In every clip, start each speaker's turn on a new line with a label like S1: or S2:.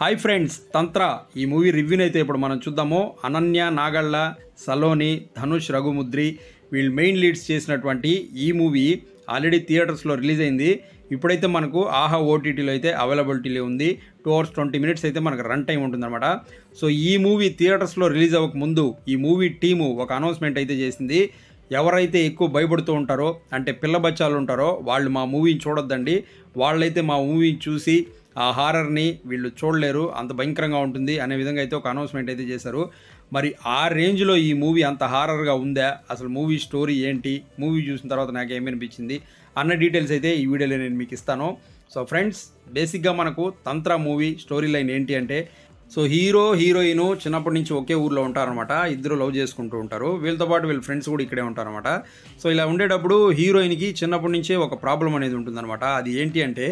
S1: hi friends తంత్ర ఈ movie రివ్యూని అయితే ఇప్పుడు మనం చూద్దాము అనన్య నాగళ్ళ సలోని ధనుష్ రఘుముద్రి వీళ్ళు మెయిన్ లీడ్స్ చేసినటువంటి ఈ మూవీ ఆల్రెడీ థియేటర్స్లో రిలీజ్ అయింది ఇప్పుడైతే మనకు ఆహా ఓటీటీలో అయితే అవైలబిలిటీలో ఉంది టూ అవర్స్ ట్వంటీ మినిట్స్ అయితే మనకు రన్ టైం ఉంటుందన్నమాట సో ఈ మూవీ థియేటర్స్లో రిలీజ్ అవ్వకముందు ఈ మూవీ టీము ఒక అనౌన్స్మెంట్ అయితే చేసింది ఎవరైతే ఎక్కువ భయపడుతూ ఉంటారో అంటే పిల్ల బచ్చాలు ఉంటారో వాళ్ళు మా మూవీని చూడొద్దండి వాళ్ళైతే మా మూవీని చూసి ఆ హారర్ని వీళ్ళు చూడలేరు అంత భయంకరంగా ఉంటుంది అనే విధంగా అయితే ఒక అనౌన్స్మెంట్ అయితే చేశారు మరి ఆ రేంజ్లో ఈ మూవీ అంత హారర్గా ఉందా అసలు మూవీ స్టోరీ ఏంటి మూవీ చూసిన తర్వాత నాకు ఏమనిపించింది అన్న డీటెయిల్స్ అయితే ఈ వీడియోలో నేను మీకు ఇస్తాను సో ఫ్రెండ్స్ బేసిక్గా మనకు తంత్ర మూవీ స్టోరీ లైన్ ఏంటి అంటే సో హీరో హీరోయిన్ చిన్నప్పటి నుంచి ఒకే ఊర్లో ఉంటారనమాట ఇద్దరు లవ్ చేసుకుంటూ ఉంటారు వీళ్ళతో పాటు వీళ్ళ ఫ్రెండ్స్ కూడా ఇక్కడే ఉంటారనమాట సో ఇలా ఉండేటప్పుడు హీరోయిన్కి చిన్నప్పటి నుంచే ఒక ప్రాబ్లం అనేది ఉంటుందన్నమాట అది ఏంటి అంటే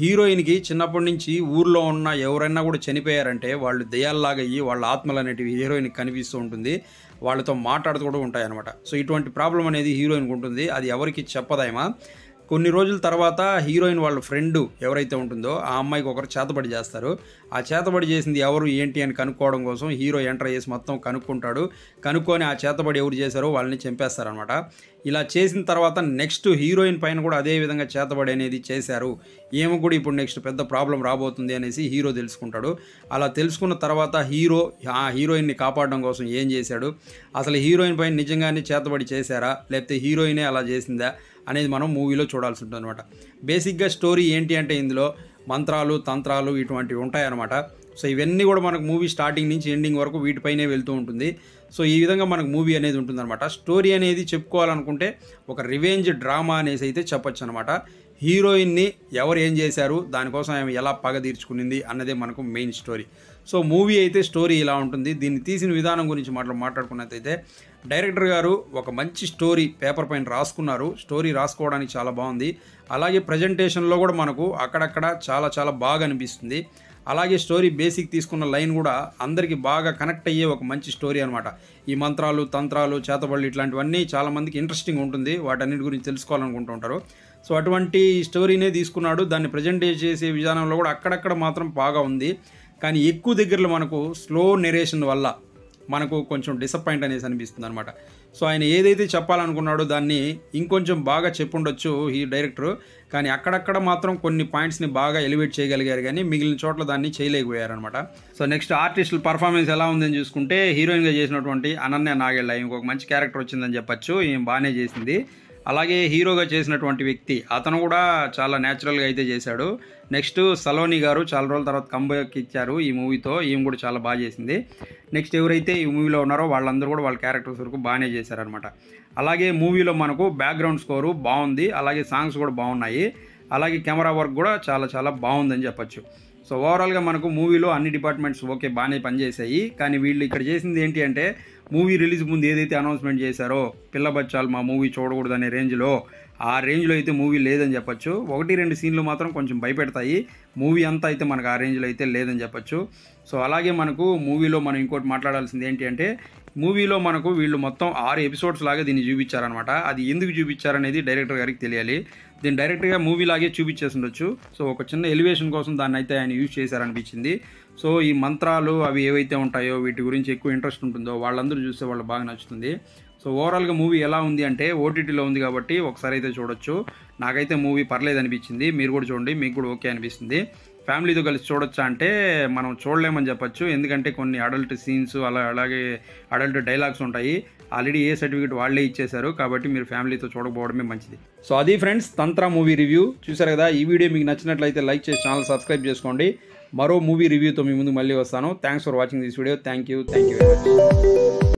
S1: హీరోయిన్కి చిన్నప్పటి నుంచి ఊర్లో ఉన్న ఎవరైనా కూడా చనిపోయారంటే వాళ్ళు దయ్యాల్లాగా అయ్యి వాళ్ళ ఆత్మలు అనేటివి హీరోయిన్కి కనిపిస్తూ ఉంటుంది వాళ్ళతో మాట్లాడుతూ కూడా ఉంటాయన్నమాట సో ఇటువంటి ప్రాబ్లం అనేది హీరోయిన్కి ఉంటుంది అది ఎవరికి చెప్పదేమా కొన్ని రోజుల తర్వాత హీరోయిన్ వాళ్ళ ఫ్రెండ్ ఎవరైతే ఉంటుందో ఆ అమ్మాయికి ఒకరు చేతబడి చేస్తారు ఆ చేతబడి చేసింది ఎవరు ఏంటి అని కనుక్కోవడం కోసం హీరో ఎంటర్ చేసి మొత్తం కనుక్కుంటాడు కనుక్కొని ఆ చేతబడి ఎవరు చేశారో వాళ్ళని చంపేస్తారనమాట ఇలా చేసిన తర్వాత నెక్స్ట్ హీరోయిన్ పైన కూడా అదే విధంగా చేతబడి అనేది చేశారు ఏమి కూడా ఇప్పుడు నెక్స్ట్ పెద్ద ప్రాబ్లం రాబోతుంది అనేసి హీరో తెలుసుకుంటాడు అలా తెలుసుకున్న తర్వాత హీరో ఆ హీరోయిన్ని కాపాడడం కోసం ఏం చేశాడు అసలు హీరోయిన్ పైన నిజంగానే చేతబడి చేశారా లేకపోతే హీరోయినే అలా చేసిందా అనేది మనం మూవీలో చూడాల్సి ఉంటుంది అనమాట బేసిక్గా స్టోరీ ఏంటి అంటే ఇందులో మంత్రాలు తంత్రాలు ఇటువంటివి ఉంటాయన్నమాట సో ఇవన్నీ కూడా మనకు మూవీ స్టార్టింగ్ నుంచి ఎండింగ్ వరకు వీటిపైనే వెళ్తూ ఉంటుంది సో ఈ విధంగా మనకు మూవీ అనేది ఉంటుందన్నమాట స్టోరీ అనేది చెప్పుకోవాలనుకుంటే ఒక రివెంజ్ డ్రామా అనేసి అయితే చెప్పొచ్చు అనమాట హీరోయిన్ని ఎవరు ఏం చేశారు దానికోసం ఆమె ఎలా పగ తీర్చుకునింది అన్నదే మనకు మెయిన్ స్టోరీ సో మూవీ అయితే స్టోరీ ఇలా ఉంటుంది దీన్ని తీసిన విధానం గురించి మాట్లా మాట్లాడుకున్నట్టయితే డైరెక్టర్ గారు ఒక మంచి స్టోరీ పేపర్ పైన రాసుకున్నారు స్టోరీ రాసుకోవడానికి చాలా బాగుంది అలాగే ప్రజెంటేషన్లో కూడా మనకు అక్కడక్కడ చాలా చాలా బాగా అనిపిస్తుంది అలాగే స్టోరీ బేసిక్ తీసుకున్న లైన్ కూడా అందరికీ బాగా కనెక్ట్ అయ్యే ఒక మంచి స్టోరీ అనమాట ఈ మంత్రాలు తంత్రాలు చేతబళ్ళు ఇట్లాంటివన్నీ చాలామందికి ఇంట్రెస్టింగ్ ఉంటుంది వాటన్నిటి గురించి తెలుసుకోవాలనుకుంటుంటారు సో అటువంటి స్టోరీనే తీసుకున్నాడు దాన్ని ప్రజెంట్ చేసే విధానంలో కూడా అక్కడక్కడ మాత్రం బాగా ఉంది కానీ ఎక్కువ దగ్గరలో మనకు స్లో నెరేషన్ వల్ల మనకు కొంచెం డిసప్పాయింట్ అనేసి అనిపిస్తుంది అనమాట సో ఆయన ఏదైతే చెప్పాలనుకున్నాడో దాన్ని ఇంకొంచెం బాగా చెప్పుండొచ్చు ఈ డైరెక్టర్ కానీ అక్కడక్కడ మాత్రం కొన్ని పాయింట్స్ని బాగా ఎలివేట్ చేయగలిగారు కానీ మిగిలిన చోట్ల దాన్ని చేయలేకపోయారనమాట సో నెక్స్ట్ ఆర్టిస్టుల పర్ఫార్మెన్స్ ఎలా ఉందని చూసుకుంటే హీరోయిన్గా చేసినటువంటి అనన్య నాగేళ్ళ ఇంకొక మంచి క్యారెక్టర్ వచ్చిందని చెప్పచ్చు ఈమె బాగానే చేసింది అలాగే హీరోగా చేసినటువంటి వ్యక్తి అతను కూడా చాలా న్యాచురల్గా అయితే చేశాడు నెక్స్ట్ సలోని గారు చాలా రోజుల తర్వాత కంబ్యాక్ ఇచ్చారు ఈ మూవీతో ఈమె కూడా చాలా బాగా చేసింది నెక్స్ట్ ఎవరైతే ఈ మూవీలో ఉన్నారో వాళ్ళందరూ కూడా వాళ్ళ క్యారెక్టర్స్ వరకు బాగానే చేశారనమాట అలాగే మూవీలో మనకు బ్యాక్గ్రౌండ్ స్కోరు బాగుంది అలాగే సాంగ్స్ కూడా బాగున్నాయి అలాగే కెమెరా వర్క్ కూడా చాలా చాలా బాగుందని చెప్పచ్చు సో ఓవరాల్గా మనకు మూవీలో అన్ని డిపార్ట్మెంట్స్ ఓకే బాగానే పనిచేశాయి కానీ వీళ్ళు ఇక్కడ చేసింది ఏంటి అంటే మూవీ రిలీజ్ ముందు ఏదైతే అనౌన్స్మెంట్ చేశారో పిల్ల బచ్చాలు మా మూవీ చూడకూడదనే రేంజ్లో ఆ రేంజ్లో అయితే మూవీ లేదని చెప్పొచ్చు ఒకటి రెండు సీన్లు మాత్రం కొంచెం భయపెడతాయి మూవీ అంతా అయితే మనకు ఆ రేంజ్లో అయితే లేదని చెప్పొచ్చు సో అలాగే మనకు మూవీలో మనం ఇంకోటి మాట్లాడాల్సింది ఏంటి అంటే మూవీలో మనకు వీళ్ళు మొత్తం ఆరు ఎపిసోడ్స్ లాగా దీన్ని చూపించారనమాట అది ఎందుకు చూపించారనేది డైరెక్టర్ గారికి తెలియాలి దీన్ని డైరెక్ట్గా మూవీ లాగే చూపించేసి ఉండొచ్చు సో ఒక చిన్న ఎలివేషన్ కోసం దాన్ని అయితే ఆయన యూజ్ చేశారనిపించింది సో ఈ మంత్రాలు అవి ఏవైతే ఉంటాయో వీటి గురించి ఎక్కువ ఇంట్రెస్ట్ ఉంటుందో వాళ్ళందరూ చూస్తే వాళ్ళు బాగా నచ్చుతుంది సో ఓవరాల్గా మూవీ ఎలా ఉంది అంటే ఓటీటీలో ఉంది కాబట్టి ఒకసారి అయితే చూడొచ్చు నాకైతే మూవీ పర్లేదు అనిపించింది మీరు కూడా చూడండి మీకు కూడా ఓకే అనిపిస్తుంది ఫ్యామిలీతో కలిసి చూడొచ్చా అంటే మనం చూడలేమని చెప్పచ్చు ఎందుకంటే కొన్ని అడల్ట్ సీన్స్ అలా అలాగే అడల్ట్ డైలాగ్స్ ఉంటాయి ఆల్రెడీ ఏ సర్టిఫికేట్ వాళ్ళే ఇచ్చేశారు కాబట్టి మీరు ఫ్యామిలీతో చూడకపోవడమే మంచిది సో అది ఫ్రెండ్స్ తంత్ర మూవీ రివ్యూ చూసారు కదా ఈ వీడియో మీకు నచ్చినట్లయితే లైక్ చేసి ఛానల్ సబ్స్క్రైబ్ చేసుకోండి మరో మూవీ రివ్యూతో మీ ముందు మళ్ళీ వస్తాను thanks for watching this video thank you thank you very much